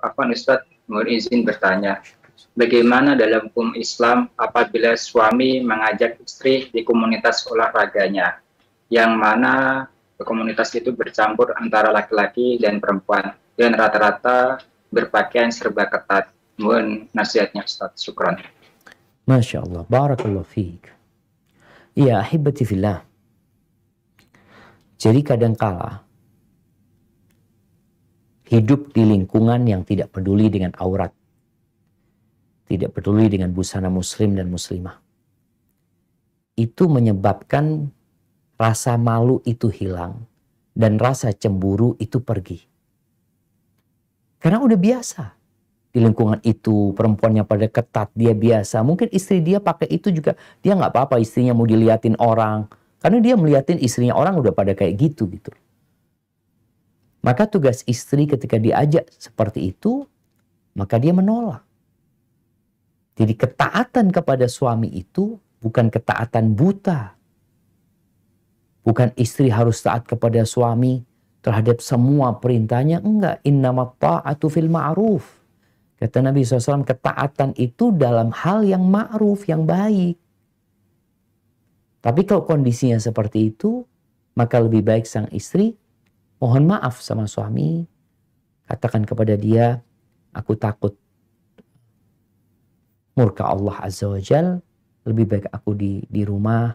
Apa Ustaz, mohon izin bertanya. Bagaimana dalam hukum Islam apabila suami mengajak istri di komunitas olahraganya, yang mana komunitas itu bercampur antara laki-laki dan perempuan, dan rata-rata berpakaian serba ketat. Mohon nasihatnya Ustaz, syukran. Masya Allah, barakallah fiik. Ya, ahibati fillah. Jadi kadangkala hidup di lingkungan yang tidak peduli dengan aurat, tidak peduli dengan busana muslim dan muslimah. Itu menyebabkan rasa malu itu hilang dan rasa cemburu itu pergi. Karena udah biasa. Di lingkungan itu perempuannya pada ketat, dia biasa. Mungkin istri dia pakai itu juga, dia nggak apa-apa istrinya mau diliatin orang. Karena dia meliatin istrinya orang udah pada kayak gitu gitu. Maka tugas istri ketika diajak seperti itu, maka dia menolak. Jadi ketaatan kepada suami itu bukan ketaatan buta. Bukan istri harus taat kepada suami terhadap semua perintahnya. Enggak. Innama ta'atu fil ma'ruf. Kata Nabi SAW, ketaatan itu dalam hal yang ma'ruf, yang baik. Tapi kalau kondisinya seperti itu, maka lebih baik sang istri mohon maaf sama suami, katakan kepada dia, aku takut murka Allah Azza wa Jal, lebih baik aku di, di rumah,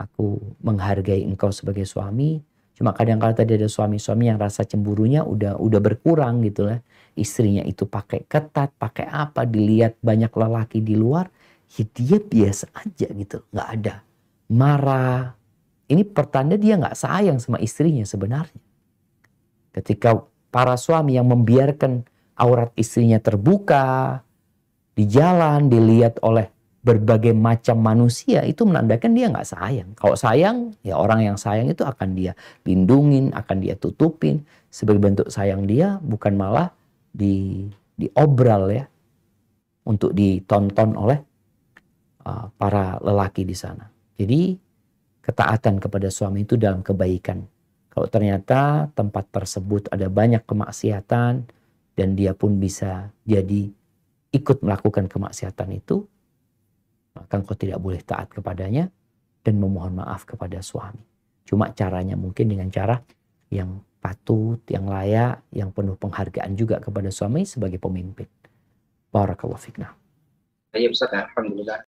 aku menghargai engkau sebagai suami. Cuma kadang kala tadi ada suami-suami yang rasa cemburunya udah udah berkurang gitu lah. Istrinya itu pakai ketat, pakai apa, dilihat banyak lelaki di luar, ya dia biasa aja gitu, gak ada marah. Ini pertanda dia gak sayang sama istrinya sebenarnya. Ketika para suami yang membiarkan aurat istrinya terbuka, di jalan dilihat oleh berbagai macam manusia itu menandakan dia nggak sayang. Kalau sayang, ya orang yang sayang itu akan dia lindungin, akan dia tutupin sebagai bentuk sayang dia, bukan malah di diobral ya untuk ditonton oleh uh, para lelaki di sana. Jadi ketaatan kepada suami itu dalam kebaikan kalau ternyata tempat tersebut ada banyak kemaksiatan dan dia pun bisa jadi ikut melakukan kemaksiatan itu, maka engkau tidak boleh taat kepadanya dan memohon maaf kepada suami. Cuma caranya mungkin dengan cara yang patut, yang layak, yang penuh penghargaan juga kepada suami sebagai pemimpin. Barakallahu fikna. Ya, Ustaz, Alhamdulillah.